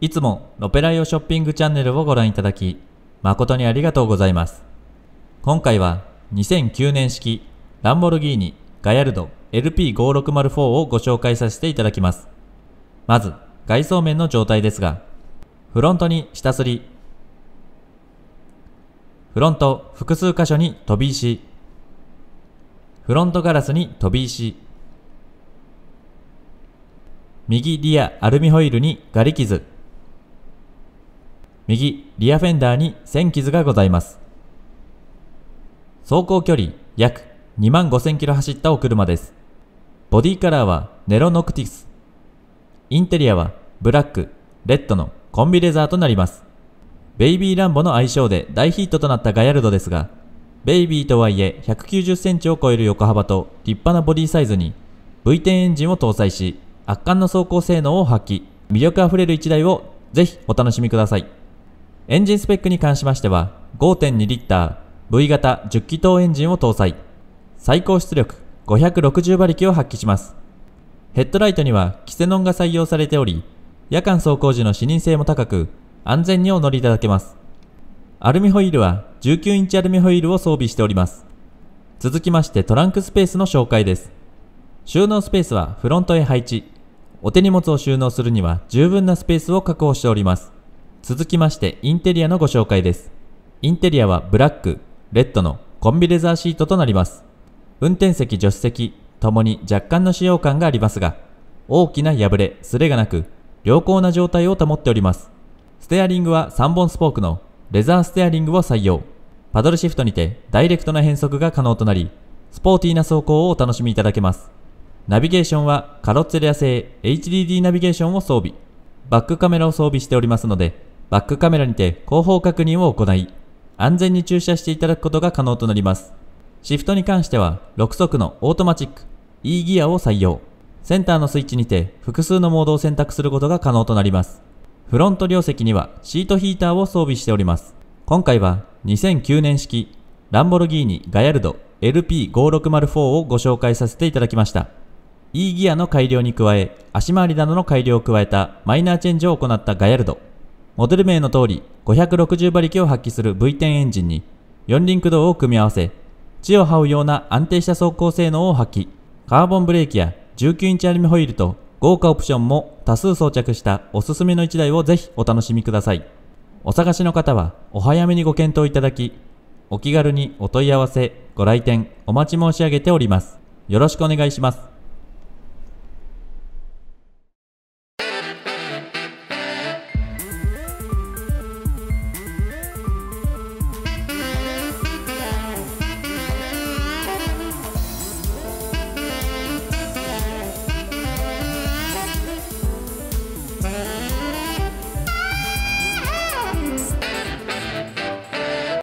いつもロペライオショッピングチャンネルをご覧いただき、誠にありがとうございます。今回は2009年式ランボルギーニガヤルド LP5604 をご紹介させていただきます。まず、外装面の状態ですが、フロントに下すり、フロント複数箇所に飛び石、フロントガラスに飛び石、右リアアルミホイルにガリ傷、右リアフェンダーに1000傷がございます。走行距離約2万5000キロ走ったお車です。ボディカラーはネロノクティス。インテリアはブラック、レッドのコンビレザーとなります。ベイビーランボの愛称で大ヒットとなったガヤルドですが、ベイビーとはいえ190センチを超える横幅と立派なボディサイズに V10 エンジンを搭載し、圧巻の走行性能を発揮、魅力あふれる1台をぜひお楽しみください。エンジンスペックに関しましては、5.2リッター V 型10気筒エンジンを搭載。最高出力560馬力を発揮します。ヘッドライトにはキセノンが採用されており、夜間走行時の視認性も高く、安全にお乗りいただけます。アルミホイールは19インチアルミホイールを装備しております。続きましてトランクスペースの紹介です。収納スペースはフロントへ配置。お手荷物を収納するには十分なスペースを確保しております。続きましてインテリアのご紹介です。インテリアはブラック、レッドのコンビレザーシートとなります。運転席、助手席ともに若干の使用感がありますが、大きな破れ、すれがなく、良好な状態を保っております。ステアリングは3本スポークのレザーステアリングを採用。パドルシフトにてダイレクトな変速が可能となり、スポーティーな走行をお楽しみいただけます。ナビゲーションはカロッツェリア製 HDD ナビゲーションを装備。バックカメラを装備しておりますので、バックカメラにて後方確認を行い、安全に駐車していただくことが可能となります。シフトに関しては6速のオートマチック E ギアを採用。センターのスイッチにて複数のモードを選択することが可能となります。フロント両席にはシートヒーターを装備しております。今回は2009年式ランボルギーニガヤルド LP5604 をご紹介させていただきました。E ギアの改良に加え、足回りなどの改良を加えたマイナーチェンジを行ったガヤルド。モデル名の通り560馬力を発揮する V10 エンジンに4輪駆動を組み合わせ、地を這うような安定した走行性能を発揮、カーボンブレーキや19インチアルミホイールと豪華オプションも多数装着したおすすめの1台をぜひお楽しみください。お探しの方はお早めにご検討いただき、お気軽にお問い合わせ、ご来店お待ち申し上げております。よろしくお願いします。